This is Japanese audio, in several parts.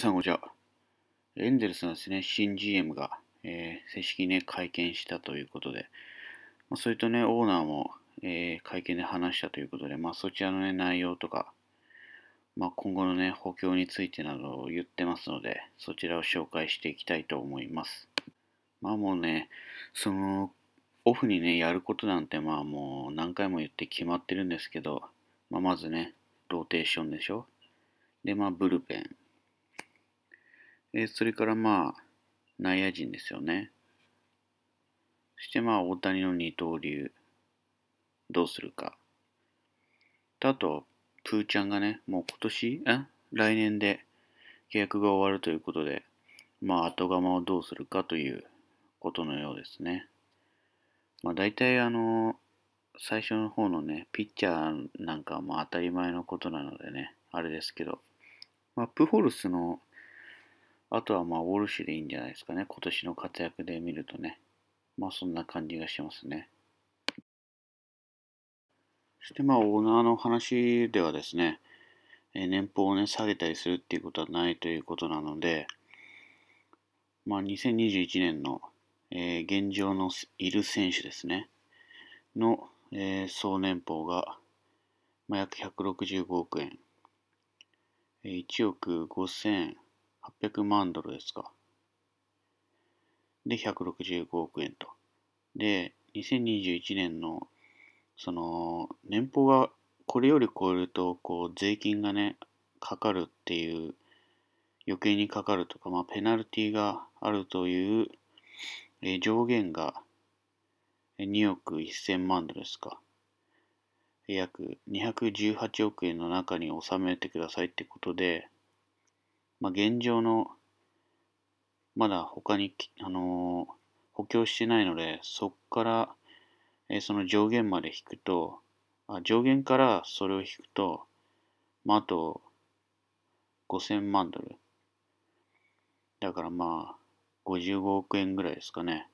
さん、こんにちは。エンゼルスのですね、新 GM が、えー、正式にね、会見したということで、まあ、それとね、オーナーも、えー、会見で話したということで、まあ、そちらのね、内容とか、まあ、今後のね、補強についてなどを言ってますので、そちらを紹介していきたいと思います。まあもうね、その、オフにね、やることなんて、まあもう何回も言って決まってるんですけど、まあ、まずね、ローテーションでしょで、まあ、ブルペン。えー、それからまあ、内野陣ですよね。そしてまあ、大谷の二刀流、どうするか。あと、プーちゃんがね、もう今年、え来年で契約が終わるということで、まあ、後釜をどうするかということのようですね。まあ、大体、あの、最初の方のね、ピッチャーなんかはまあ当たり前のことなのでね、あれですけど、まあ、プホルスのあとはまあ、ウォルシュでいいんじゃないですかね。今年の活躍で見るとね。まあ、そんな感じがしますね。そしてまあ、オーナーの話ではですね、え年俸をね、下げたりするっていうことはないということなので、まあ、2021年の、えー、現状のいる選手ですね、の、えー、総年俸が、まあ、約165億円、1億5000 800万ドルですか。で、165億円と。で、2021年の、その、年俸がこれより超えると、こう、税金がね、かかるっていう、余計にかかるとか、まあ、ペナルティがあるという、え上限が2億1000万ドルですか。約218億円の中に収めてくださいってことで、まあ、現状の、まだ他に、あのー、補強してないので、そこから、えー、その上限まで引くと、あ上限からそれを引くと、まあ、あと、5000万ドル。だからまあ、55億円ぐらいですかね。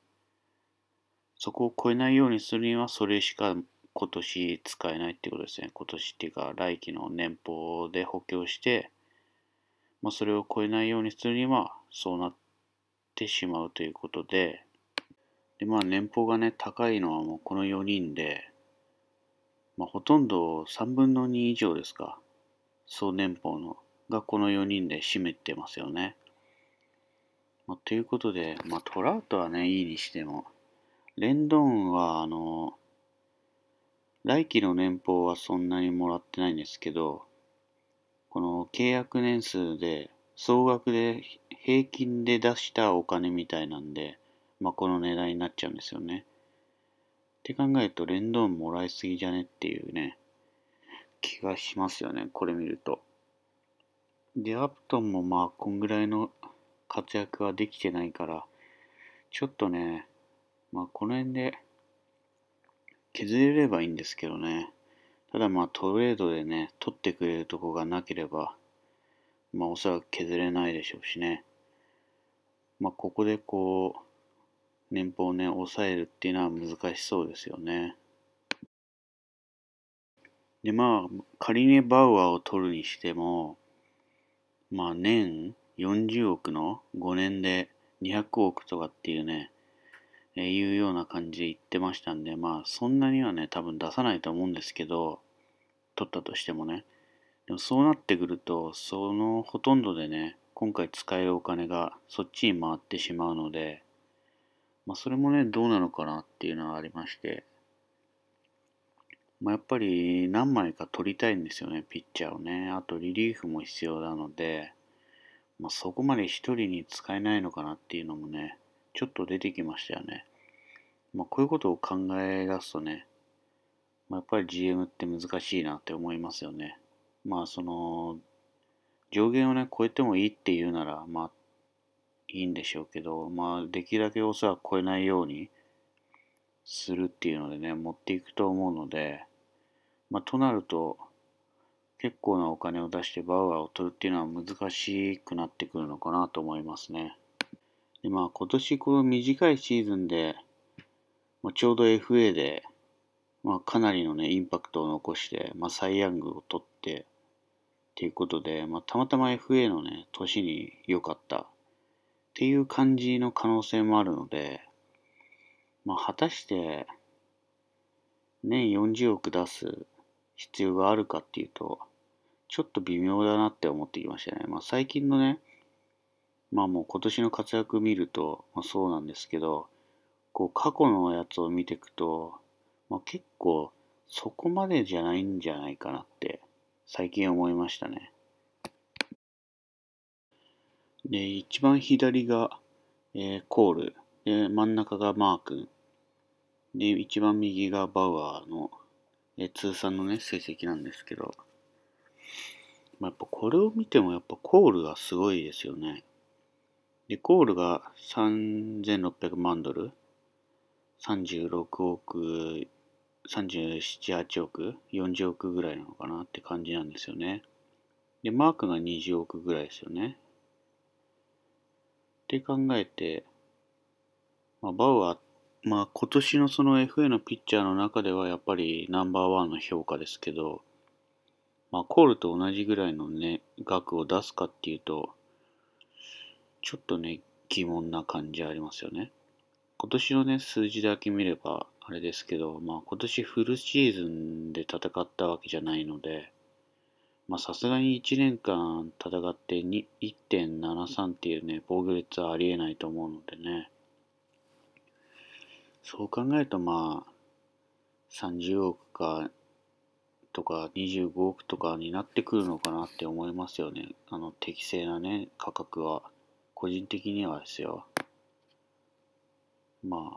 そこを超えないようにするには、それしか今年使えないってことですね。今年っていうか、来期の年俸で補強して、まあ、それを超えないようにするにはそうなってしまうということで、でまあ、年俸がね、高いのはもうこの4人で、まあ、ほとんど3分の2以上ですか、総年俸のがこの4人で占めてますよね。まあ、ということで、まあ、トラウトはね、いいにしても、レンドーンは、あの、来期の年俸はそんなにもらってないんですけど、この契約年数で総額で平均で出したお金みたいなんで、まあ、この値段になっちゃうんですよね。って考えると、レンドーンもらいすぎじゃねっていうね、気がしますよね、これ見ると。で、アプトンもまあ、こんぐらいの活躍はできてないから、ちょっとね、まあ、この辺で削れればいいんですけどね。ただまあトレードでね、取ってくれるとこがなければ、まあおそらく削れないでしょうしね。まあここでこう、年俸をね、抑えるっていうのは難しそうですよね。でまあ、仮にバウアーを取るにしても、まあ年40億の5年で200億とかっていうね、えー、いうような感じで言ってましたんで、まあそんなにはね、多分出さないと思うんですけど、取ったとしてもね。でもそうなってくると、そのほとんどでね、今回使えるお金がそっちに回ってしまうので、まあ、それもね、どうなのかなっていうのはありまして、まあ、やっぱり何枚か取りたいんですよね、ピッチャーをね。あとリリーフも必要なので、まあ、そこまで一人に使えないのかなっていうのもね、ちょっと出てきましたよね。まあ、こういうことを考え出すとね、まあ、やっぱり GM って難しいなって思いますよね。まあその上限をね超えてもいいっていうならまあいいんでしょうけど、まあできるだけおそらく超えないようにするっていうのでね持っていくと思うので、まあとなると結構なお金を出してバウアーを取るっていうのは難しくなってくるのかなと思いますね。でまあ今年この短いシーズンで、まあ、ちょうど FA でまあ、かなりのね、インパクトを残して、まあ、サイ・ヤングを取って、っていうことで、まあ、たまたま FA のね、年に良かったっていう感じの可能性もあるので、まあ、果たして、年40億出す必要があるかっていうと、ちょっと微妙だなって思ってきましたね。まあ、最近のね、まあもう今年の活躍見ると、まあ、そうなんですけど、こう過去のやつを見ていくと、まあ、結構そこまでじゃないんじゃないかなって最近思いましたね。で、一番左が、えー、コール。で、真ん中がマー君。で、一番右がバウアーの、えー、通算のね、成績なんですけど。まあ、やっぱこれを見てもやっぱコールがすごいですよね。で、コールが3600万ドル。36億37、8億、40億ぐらいなのかなって感じなんですよね。で、マークが20億ぐらいですよね。って考えて、まあ、バウアー、まあ今年のその FA のピッチャーの中ではやっぱりナンバーワンの評価ですけど、まあコールと同じぐらいのね、額を出すかっていうと、ちょっとね、疑問な感じありますよね。今年のね、数字だけ見れば、あれですけど、まあ今年フルシーズンで戦ったわけじゃないので、まあさすがに1年間戦って1.73っていうね、防御率はありえないと思うのでね。そう考えるとまあ、30億かとか25億とかになってくるのかなって思いますよね。あの適正なね、価格は。個人的にはですよ。まあ、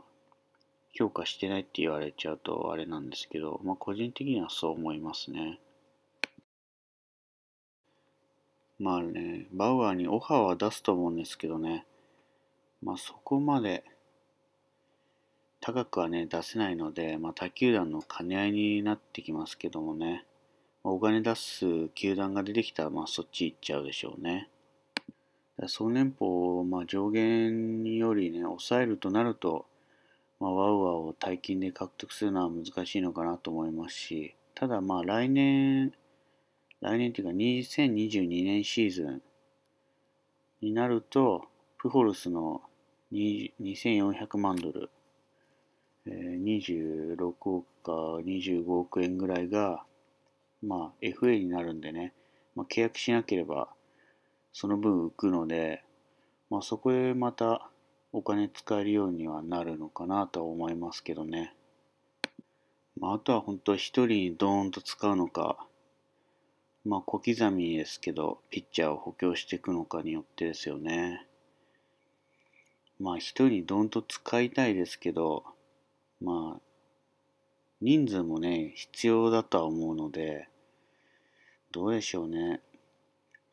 評価してないって言われちゃうとあれなんですけど、まあ、個人的にはそう思いますね。まあね、バウアーにオファーは出すと思うんですけどね、まあ、そこまで高くはね、出せないので、まあ、他球団の兼ね合いになってきますけどもね、まあ、お金出す球団が出てきたら、まあ、そっち行っちゃうでしょうね。総年俸をまあ上限よりね、抑えるとなると、まあ、ワウワウを大金で獲得するのは難しいのかなと思いますし、ただまあ来年、来年っていうか2022年シーズンになると、プホルスの2400万ドル、え26億か25億円ぐらいが、まあ FA になるんでね、まあ、契約しなければその分浮くので、まあ、そこへまたお金使えるようにはなるのかなとは思いますけどね。まあ、あとは本当一人ドーンと使うのか、まあ小刻みですけど、ピッチャーを補強していくのかによってですよね。まあ一人ドーンと使いたいですけど、まあ、人数もね、必要だとは思うので、どうでしょうね。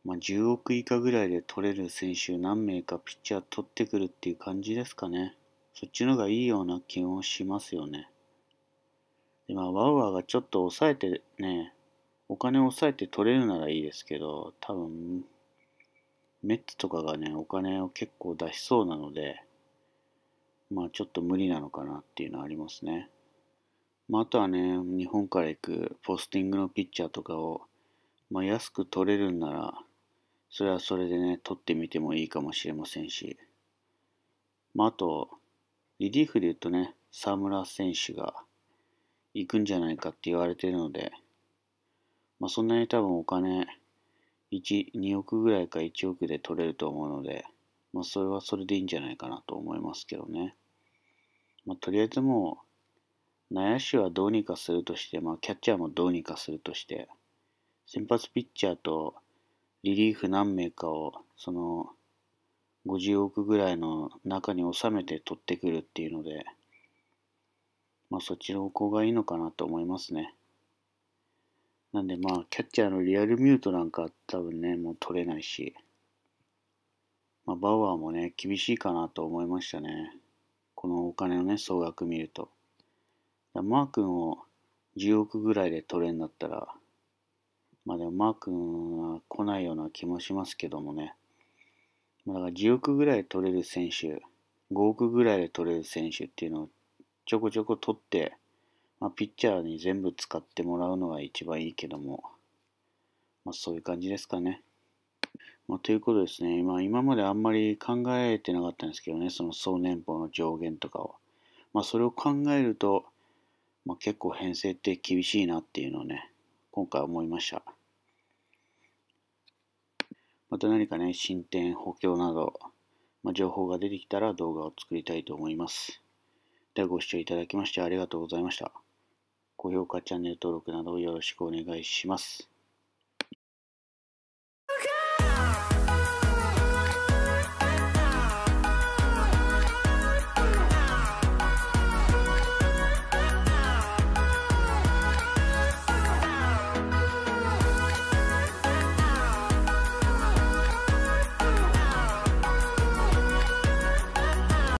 まあ、10億以下ぐらいで取れる選手何名かピッチャー取ってくるっていう感じですかね。そっちの方がいいような気もしますよね。でまあ、ワウワーがちょっと抑えてね、お金を抑えて取れるならいいですけど、多分、メッツとかがね、お金を結構出しそうなので、まあちょっと無理なのかなっていうのはありますね。まあ、あとはね、日本から行くポスティングのピッチャーとかを、まあ、安く取れるんならそれはそれでね、撮ってみてもいいかもしれませんし、まあ、あと、リリーフで言うとね、沢村選手が行くんじゃないかって言われてるので、まあ、そんなに多分お金、1、2億ぐらいか1億で取れると思うので、まあ、それはそれでいいんじゃないかなと思いますけどね。まあ、とりあえずもう、内野手はどうにかするとして、まあ、キャッチャーもどうにかするとして、先発ピッチャーとリリーフ何名かを、その、50億ぐらいの中に収めて取ってくるっていうので、まあそっちの方向がいいのかなと思いますね。なんでまあ、キャッチャーのリアルミュートなんか多分ね、もう取れないし、まあ、バウアーもね、厳しいかなと思いましたね。このお金のね、総額見ると。マー君を10億ぐらいで取れんだったら、まあでもマー君は来ないような気もしますけどもね。だから10億ぐらい取れる選手、5億ぐらいで取れる選手っていうのをちょこちょこ取って、まあ、ピッチャーに全部使ってもらうのが一番いいけども、まあ、そういう感じですかね。まあ、ということですね、まあ、今まであんまり考えてなかったんですけどね、その総年俸の上限とかを。まあ、それを考えると、まあ、結構編成って厳しいなっていうのをね、今回思いました。また何かね、進展、補強など、まあ、情報が出てきたら動画を作りたいと思います。ではご視聴いただきましてありがとうございました。高評価、チャンネル登録などよろしくお願いします。